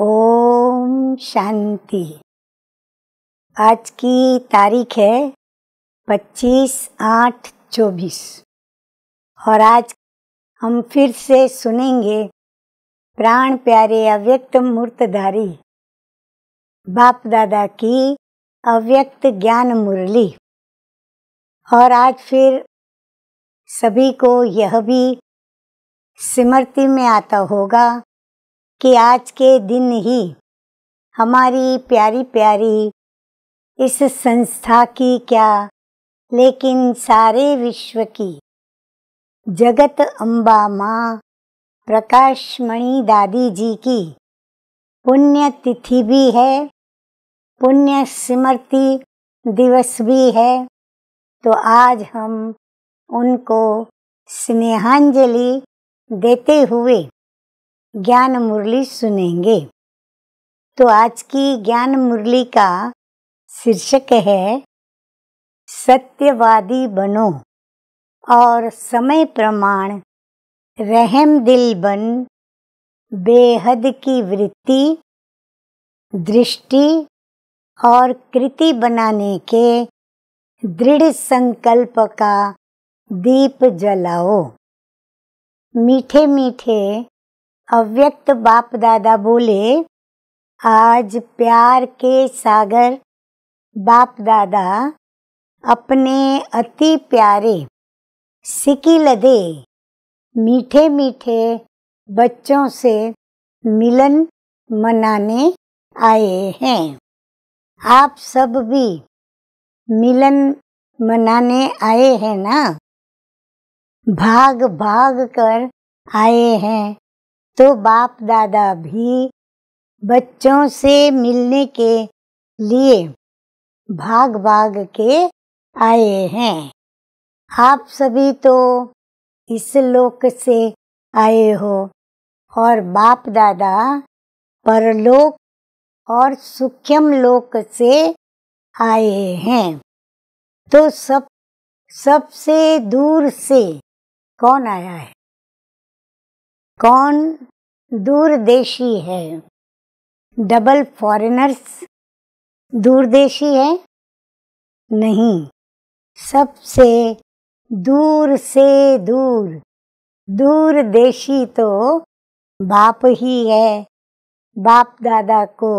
ओम शांति आज की तारीख है 25 आठ चौबीस और आज हम फिर से सुनेंगे प्राण प्यारे अव्यक्त मूर्तधारी बाप दादा की अव्यक्त ज्ञान मुरली और आज फिर सभी को यह भी स्मृति में आता होगा कि आज के दिन ही हमारी प्यारी प्यारी इस संस्था की क्या लेकिन सारे विश्व की जगत अम्बा माँ प्रकाशमणि दादी जी की पुण्य तिथि भी है पुण्य स्मृति दिवस भी है तो आज हम उनको स्नेहांजलि देते हुए ज्ञान मुरली सुनेंगे तो आज की ज्ञान मुरली का शीर्षक है सत्यवादी बनो और समय प्रमाण रहम दिल बन बेहद की वृत्ति दृष्टि और कृति बनाने के दृढ़ संकल्प का दीप जलाओ मीठे मीठे अव्यक्त बाप दादा बोले आज प्यार के सागर बाप दादा अपने अति प्यारे लदे मीठे मीठे बच्चों से मिलन मनाने आए हैं आप सब भी मिलन मनाने आए हैं ना भाग भाग कर आए हैं तो बाप दादा भी बच्चों से मिलने के लिए भाग भाग के आए हैं आप सभी तो इस लोक से आए हो और बाप दादा परलोक और सुख्यम लोक से आए हैं तो सब सबसे दूर से कौन आया है कौन दूरदेशी है डबल फॉरेनर्स दूरदेशी है नहीं सबसे दूर से दूर दूरदेशी तो बाप ही है बाप दादा को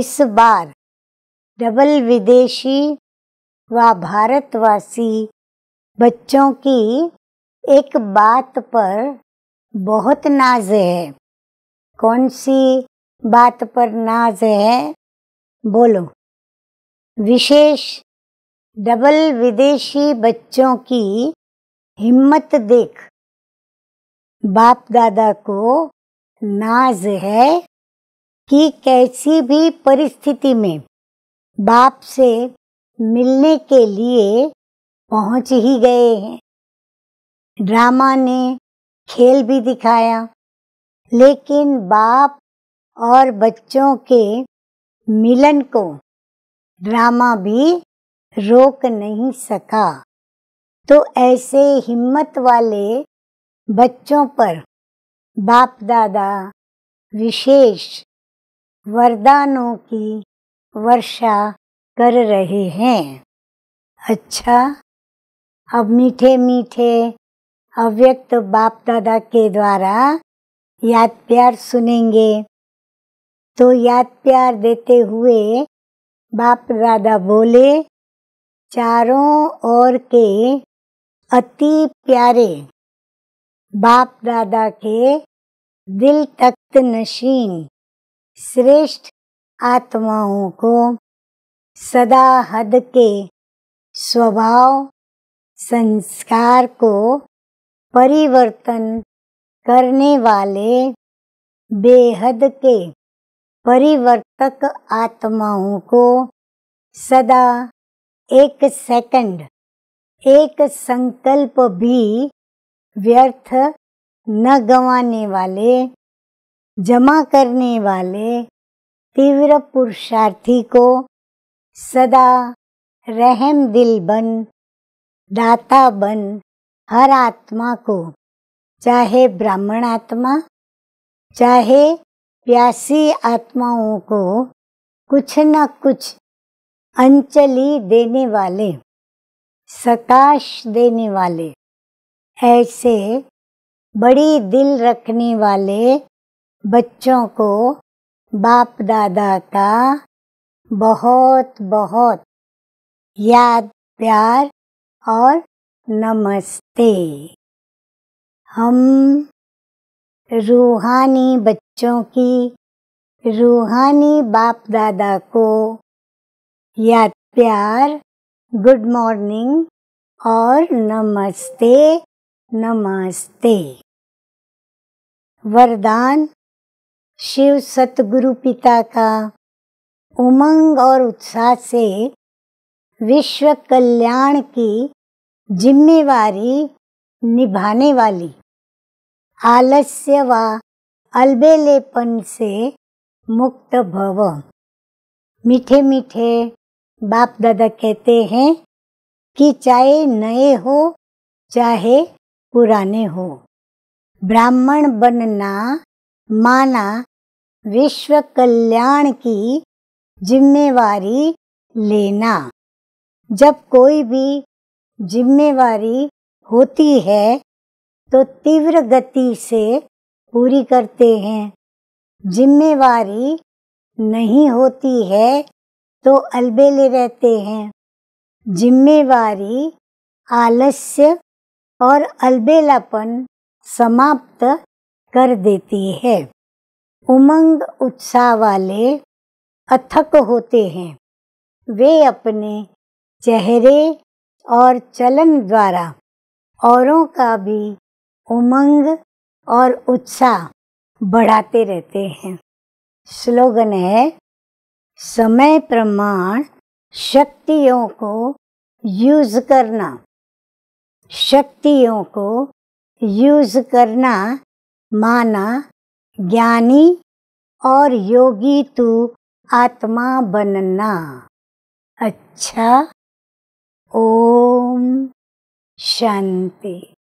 इस बार डबल विदेशी व भारतवासी बच्चों की एक बात पर बहुत नाज है कौन सी बात पर नाज है बोलो विशेष डबल विदेशी बच्चों की हिम्मत देख बाप दादा को नाज है कि कैसी भी परिस्थिति में बाप से मिलने के लिए पहुंच ही गए हैं ड्रामा ने खेल भी दिखाया लेकिन बाप और बच्चों के मिलन को ड्रामा भी रोक नहीं सका तो ऐसे हिम्मत वाले बच्चों पर बाप दादा विशेष वरदानों की वर्षा कर रहे हैं अच्छा अब मीठे मीठे अव्यक्त बाप दादा के द्वारा याद प्यार सुनेंगे तो याद प्यार देते हुए बाप दादा बोले चारों ओर के अति प्यारे बाप दादा के दिल तख्त नशीन श्रेष्ठ आत्माओं को सदा हद के स्वभाव संस्कार को परिवर्तन करने वाले बेहद के परिवर्तक आत्माओं को सदा एक सेकंड एक संकल्प भी व्यर्थ न गंवाने वाले जमा करने वाले तीव्र पुरुषार्थी को सदा रहम दिल बन दाता बन हर आत्मा को चाहे ब्राह्मण आत्मा चाहे प्यासी आत्माओं को कुछ न कुछ अंचली देने वाले सकाश देने वाले ऐसे बड़ी दिल रखने वाले बच्चों को बाप दादा का बहुत बहुत याद प्यार और नमस्ते हम रूहानी बच्चों की रूहानी बाप दादा को याद प्यार गुड मॉर्निंग और नमस्ते नमस्ते वरदान शिव सतगुरु पिता का उमंग और उत्साह से विश्व कल्याण की जिम्मेवारी निभाने वाली आलस्य व अलबेलेपन से मुक्त भव मीठे मीठे बाप दादा कहते हैं कि चाहे नए हो चाहे पुराने हो ब्राह्मण बनना माना विश्व कल्याण की जिम्मेवारी लेना जब कोई भी जिम्मेवारी होती है तो तीव्र गति से पूरी करते हैं जिम्मेवारी नहीं होती है तो अलबेले रहते हैं जिम्मेवारी आलस्य और अलबेलापन समाप्त कर देती है उमंग उत्साह वाले अथक होते हैं वे अपने चेहरे और चलन द्वारा औरों का भी उमंग और उत्साह बढ़ाते रहते हैं स्लोगन है समय प्रमाण शक्तियों को यूज करना शक्तियों को यूज करना माना ज्ञानी और योगी तू आत्मा बनना अच्छा ओम शांति